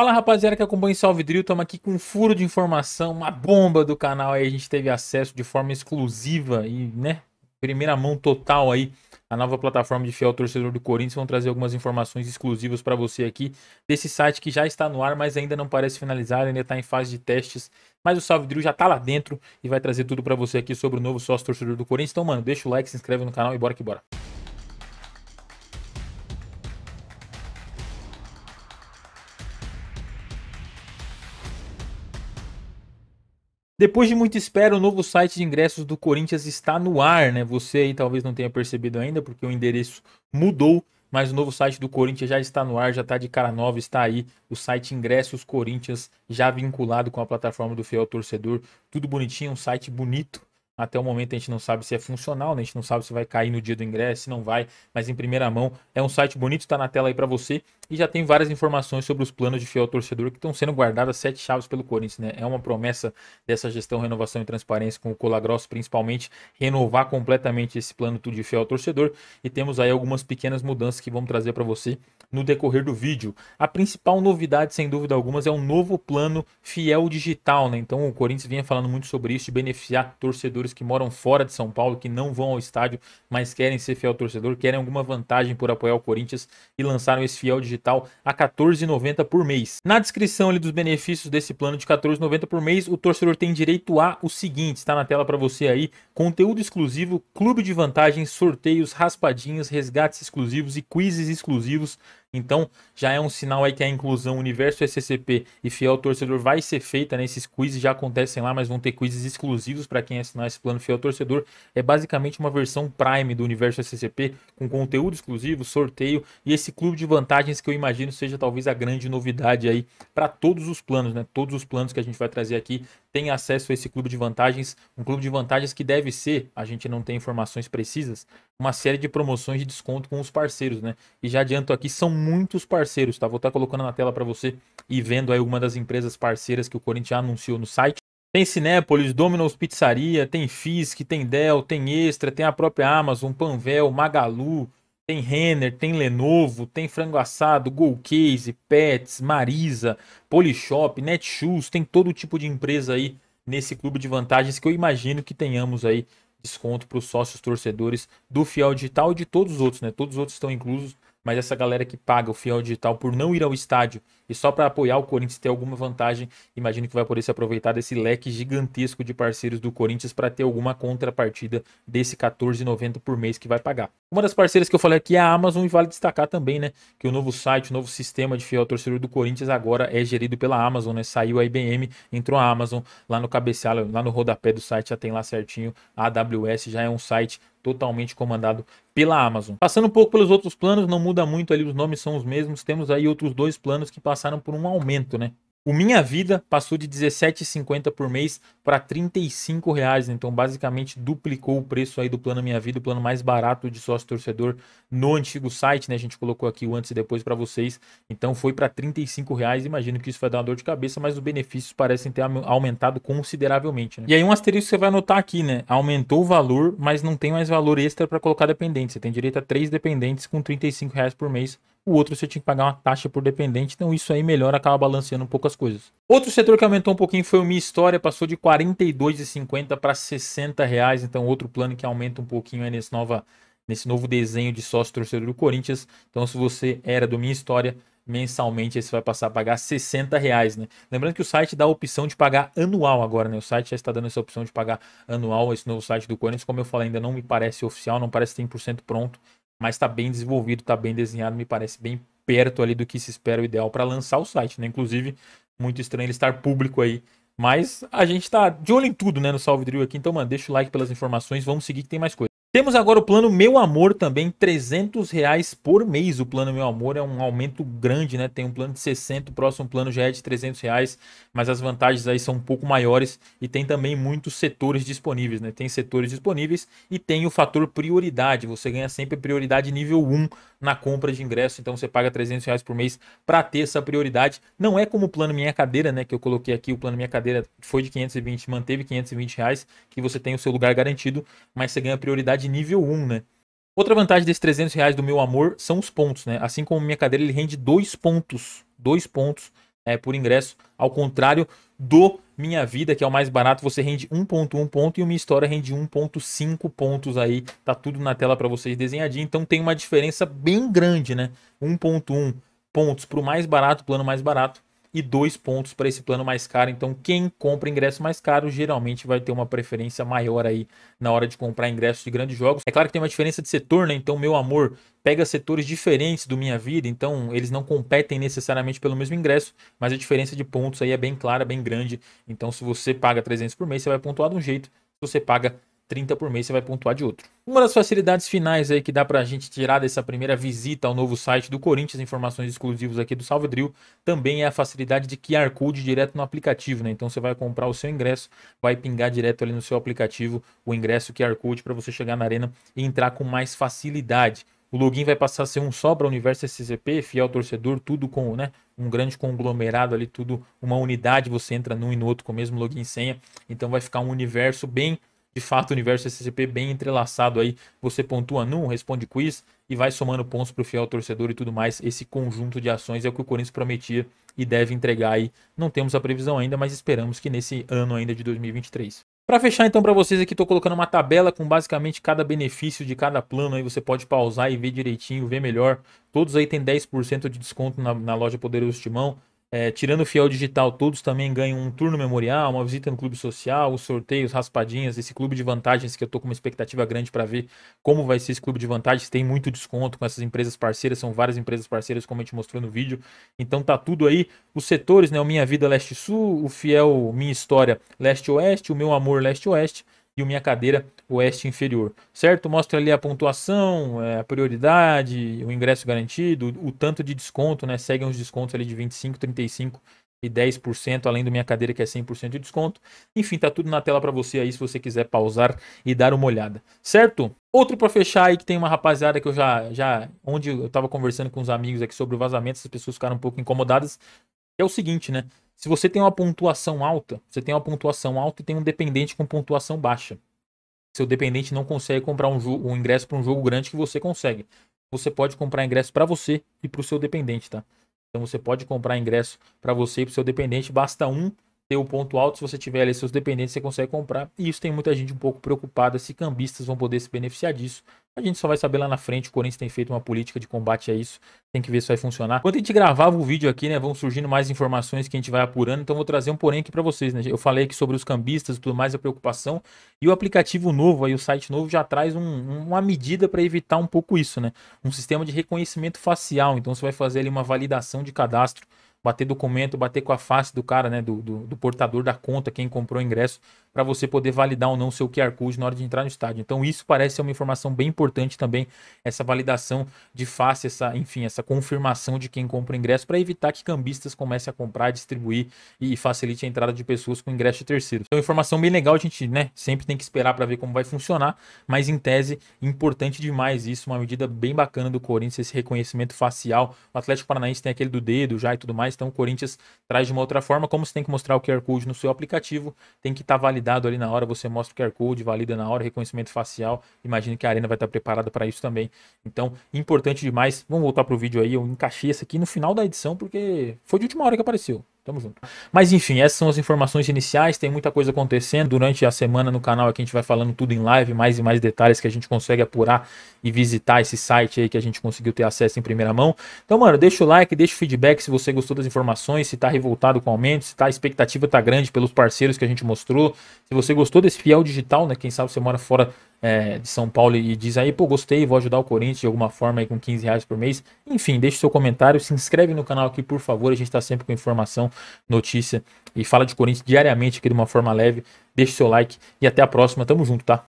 Fala rapaziada que acompanha o Salve Drill, estamos aqui com um furo de informação, uma bomba do canal aí, a gente teve acesso de forma exclusiva e, né, primeira mão total aí, a nova plataforma de fiel torcedor do Corinthians, vão trazer algumas informações exclusivas para você aqui desse site que já está no ar, mas ainda não parece finalizado, ainda está em fase de testes, mas o Salve Drill já está lá dentro e vai trazer tudo para você aqui sobre o novo sócio torcedor do Corinthians, então mano, deixa o like, se inscreve no canal e bora que bora. Depois de muito espera, o novo site de ingressos do Corinthians está no ar, né? Você aí talvez não tenha percebido ainda, porque o endereço mudou, mas o novo site do Corinthians já está no ar, já está de cara nova, está aí o site Ingressos Corinthians, já vinculado com a plataforma do Fiel Torcedor, tudo bonitinho, um site bonito, até o momento a gente não sabe se é funcional, né? a gente não sabe se vai cair no dia do ingresso, se não vai, mas em primeira mão é um site bonito, está na tela aí para você e já tem várias informações sobre os planos de fiel torcedor que estão sendo guardadas sete chaves pelo Corinthians. Né? É uma promessa dessa gestão, renovação e transparência com o Colagrosso, principalmente, renovar completamente esse plano tudo de fiel torcedor e temos aí algumas pequenas mudanças que vamos trazer para você no decorrer do vídeo. A principal novidade, sem dúvida algumas, é um novo plano fiel digital. Né? Então o Corinthians vinha falando muito sobre isso, de beneficiar torcedores torcedores que moram fora de São Paulo, que não vão ao estádio, mas querem ser fiel torcedor, querem alguma vantagem por apoiar o Corinthians e lançaram esse fiel digital a 14,90 por mês. Na descrição ali dos benefícios desse plano de 14,90 por mês, o torcedor tem direito a o seguinte, está na tela para você aí, conteúdo exclusivo, clube de vantagens, sorteios, raspadinhas, resgates exclusivos e quizzes exclusivos então, já é um sinal aí que a inclusão Universo SCP e Fiel Torcedor vai ser feita, né? Esses quizzes já acontecem lá, mas vão ter quizzes exclusivos para quem assinar esse plano Fiel Torcedor. É basicamente uma versão Prime do Universo SCP, com conteúdo exclusivo, sorteio e esse clube de vantagens que eu imagino seja talvez a grande novidade aí para todos os planos, né? Todos os planos que a gente vai trazer aqui têm acesso a esse clube de vantagens, um clube de vantagens que deve ser, a gente não tem informações precisas, uma série de promoções de desconto com os parceiros, né? E já adianto aqui, são muitos parceiros, tá? Vou estar tá colocando na tela para você e vendo aí algumas das empresas parceiras que o Corinthians anunciou no site. Tem Cinépolis, Domino's Pizzaria, tem Fisk, tem Dell, tem Extra, tem a própria Amazon, Panvel, Magalu, tem Renner, tem Lenovo, tem Frango Assado, Golcase, Pets, Marisa, Polishop, Netshoes, tem todo tipo de empresa aí nesse clube de vantagens que eu imagino que tenhamos aí desconto para os sócios torcedores do Fiel Digital e de todos os outros, né? Todos os outros estão inclusos, mas essa galera que paga o Fiel Digital por não ir ao estádio e só para apoiar o Corinthians ter alguma vantagem, imagino que vai poder se aproveitar desse leque gigantesco de parceiros do Corinthians para ter alguma contrapartida desse 14,90 por mês que vai pagar. Uma das parceiras que eu falei aqui é a Amazon e vale destacar também, né, que o novo site, o novo sistema de fiel torcedor do Corinthians agora é gerido pela Amazon, né? Saiu a IBM, entrou a Amazon lá no cabeceado, lá no rodapé do site já tem lá certinho a AWS, já é um site totalmente comandado pela Amazon. Passando um pouco pelos outros planos, não muda muito ali, os nomes são os mesmos. Temos aí outros dois planos que passaram passaram por um aumento, né? O Minha Vida passou de R$17,50 por mês para R$35,00, né? então basicamente duplicou o preço aí do plano Minha Vida, o plano mais barato de sócio torcedor no antigo site, né? A gente colocou aqui o antes e depois para vocês, então foi para R$35,00, imagino que isso vai dar uma dor de cabeça, mas os benefícios parecem ter aumentado consideravelmente, né? E aí um asterisco você vai notar aqui, né? Aumentou o valor, mas não tem mais valor extra para colocar dependente, você tem direito a três dependentes com R$35,00 por mês o outro você tinha que pagar uma taxa por dependente, então isso aí melhora, acaba balanceando um pouco as coisas. Outro setor que aumentou um pouquinho foi o Minha História, passou de R$ 42,50 para R$ 60, reais, então outro plano que aumenta um pouquinho é nesse, nova, nesse novo desenho de sócio torcedor do Corinthians. Então se você era do Minha História, mensalmente você vai passar a pagar 60 reais, né? Lembrando que o site dá a opção de pagar anual agora, né? O site já está dando essa opção de pagar anual, esse novo site do Corinthians, como eu falei, ainda não me parece oficial, não parece 100% pronto, mas está bem desenvolvido, está bem desenhado, me parece bem perto ali do que se espera o ideal para lançar o site, né? Inclusive, muito estranho ele estar público aí. Mas a gente está de olho em tudo, né, no Salve Drill aqui. Então, mano, deixa o like pelas informações, vamos seguir que tem mais coisa. Temos agora o plano Meu Amor também, 300 reais por mês. O plano Meu Amor é um aumento grande, né? Tem um plano de 60, o próximo plano já é de 300 reais, mas as vantagens aí são um pouco maiores e tem também muitos setores disponíveis, né? Tem setores disponíveis e tem o fator prioridade. Você ganha sempre prioridade nível 1 na compra de ingresso. Então você paga 300 reais por mês para ter essa prioridade. Não é como o plano Minha Cadeira, né? Que eu coloquei aqui, o plano Minha Cadeira foi de 520, manteve 520 reais, que você tem o seu lugar garantido, mas você ganha prioridade nível 1, né? Outra vantagem desses 300 reais do meu amor são os pontos, né? Assim como Minha Cadeira, ele rende dois pontos, dois pontos é, por ingresso, ao contrário do minha Vida, que é o mais barato, você rende 1.1 ponto e uma história rende 1.5 pontos aí. Tá tudo na tela para vocês desenhadinho, então tem uma diferença bem grande, né? 1.1 pontos para o mais barato, plano mais barato, e dois pontos para esse plano mais caro. Então, quem compra ingresso mais caro geralmente vai ter uma preferência maior aí na hora de comprar ingressos de grandes jogos. É claro que tem uma diferença de setor, né? Então, meu amor, pega setores diferentes do Minha Vida, então eles não competem necessariamente pelo mesmo ingresso, mas a diferença de pontos aí é bem clara, bem grande. Então, se você paga 300 por mês, você vai pontuar de um jeito, se você paga 30 por mês você vai pontuar de outro. Uma das facilidades finais aí que dá pra gente tirar dessa primeira visita ao novo site do Corinthians, informações exclusivas aqui do Salve Drill, também é a facilidade de QR Code direto no aplicativo, né? Então você vai comprar o seu ingresso, vai pingar direto ali no seu aplicativo o ingresso QR Code para você chegar na arena e entrar com mais facilidade. O login vai passar a ser um só para o Universo SCP, fiel torcedor, tudo com né, um grande conglomerado ali, tudo uma unidade. Você entra num e no outro com o mesmo login e senha. Então vai ficar um universo bem de fato o universo SCP bem entrelaçado aí. Você pontua num, responde quiz e vai somando pontos para o fiel torcedor e tudo mais. Esse conjunto de ações é o que o Corinthians prometia e deve entregar aí. Não temos a previsão ainda, mas esperamos que nesse ano ainda de 2023. Para fechar então para vocês aqui, estou colocando uma tabela com basicamente cada benefício de cada plano. Aí você pode pausar e ver direitinho, ver melhor. Todos aí tem 10% de desconto na, na loja Poderoso Timão. É, tirando o Fiel Digital, todos também ganham um turno memorial, uma visita no clube social, os sorteios, raspadinhas, esse clube de vantagens que eu tô com uma expectativa grande para ver como vai ser esse clube de vantagens. Tem muito desconto com essas empresas parceiras, são várias empresas parceiras, como a gente mostrou no vídeo. Então tá tudo aí. Os setores, né? O Minha Vida Leste Sul, o Fiel Minha História Leste Oeste, o Meu Amor Leste Oeste e o minha cadeira oeste inferior, certo? Mostra ali a pontuação, é, a prioridade, o ingresso garantido, o tanto de desconto, né? Seguem os descontos ali de 25, 35 e 10%, além do minha cadeira que é 100% de desconto. Enfim, tá tudo na tela para você aí se você quiser pausar e dar uma olhada, certo? Outro para fechar aí que tem uma rapaziada que eu já já onde eu tava conversando com os amigos aqui sobre o vazamento, as pessoas ficaram um pouco incomodadas é o seguinte, né? Se você tem uma pontuação alta, você tem uma pontuação alta e tem um dependente com pontuação baixa. Seu dependente não consegue comprar um, um ingresso para um jogo grande que você consegue. Você pode comprar ingresso para você e para o seu dependente, tá? Então você pode comprar ingresso para você e para o seu dependente. Basta um ter o ponto alto. Se você tiver ali seus dependentes, você consegue comprar. E isso tem muita gente um pouco preocupada se cambistas vão poder se beneficiar disso. A gente só vai saber lá na frente. O Corinthians tem feito uma política de combate a isso. Tem que ver se vai funcionar. Quando a gente gravava o vídeo aqui, né? Vão surgindo mais informações que a gente vai apurando. Então vou trazer um porém aqui para vocês, né? Eu falei aqui sobre os cambistas e tudo mais, a preocupação. E o aplicativo novo, aí o site novo já traz um, uma medida para evitar um pouco isso, né? Um sistema de reconhecimento facial. Então você vai fazer ali uma validação de cadastro bater documento, bater com a face do cara, né? Do, do, do, portador da conta, quem comprou o ingresso para você poder validar ou não seu QR Code na hora de entrar no estádio. Então, isso parece ser uma informação bem importante também, essa validação de face, essa, enfim, essa confirmação de quem compra o ingresso, para evitar que cambistas comecem a comprar, distribuir e facilite a entrada de pessoas com ingresso de terceiro. Então, informação bem legal, a gente né, sempre tem que esperar para ver como vai funcionar, mas em tese, importante demais isso, uma medida bem bacana do Corinthians, esse reconhecimento facial. O Atlético Paranaense tem aquele do dedo já e tudo mais, então o Corinthians traz de uma outra forma, como você tem que mostrar o QR Code no seu aplicativo, tem que estar tá validado validado ali na hora, você mostra o QR Code, valida na hora, reconhecimento facial. Imagino que a Arena vai estar preparada para isso também. Então, importante demais. Vamos voltar para o vídeo aí. Eu encaixei esse aqui no final da edição, porque foi de última hora que apareceu. Tamo junto. Mas enfim, essas são as informações iniciais. Tem muita coisa acontecendo durante a semana no canal. Aqui a gente vai falando tudo em live, mais e mais detalhes que a gente consegue apurar e visitar esse site aí que a gente conseguiu ter acesso em primeira mão. Então, mano, deixa o like, deixa o feedback se você gostou das informações, se tá revoltado com o aumento, se tá, a expectativa tá grande pelos parceiros que a gente mostrou. Se você gostou desse fiel digital, né? Quem sabe você mora fora é, de São Paulo e diz aí, pô, gostei, vou ajudar o Corinthians de alguma forma aí com 15 reais por mês. Enfim, deixe seu comentário, se inscreve no canal aqui, por favor. A gente está sempre com informação, notícia e fala de Corinthians diariamente aqui de uma forma leve. Deixe seu like e até a próxima. Tamo junto, tá?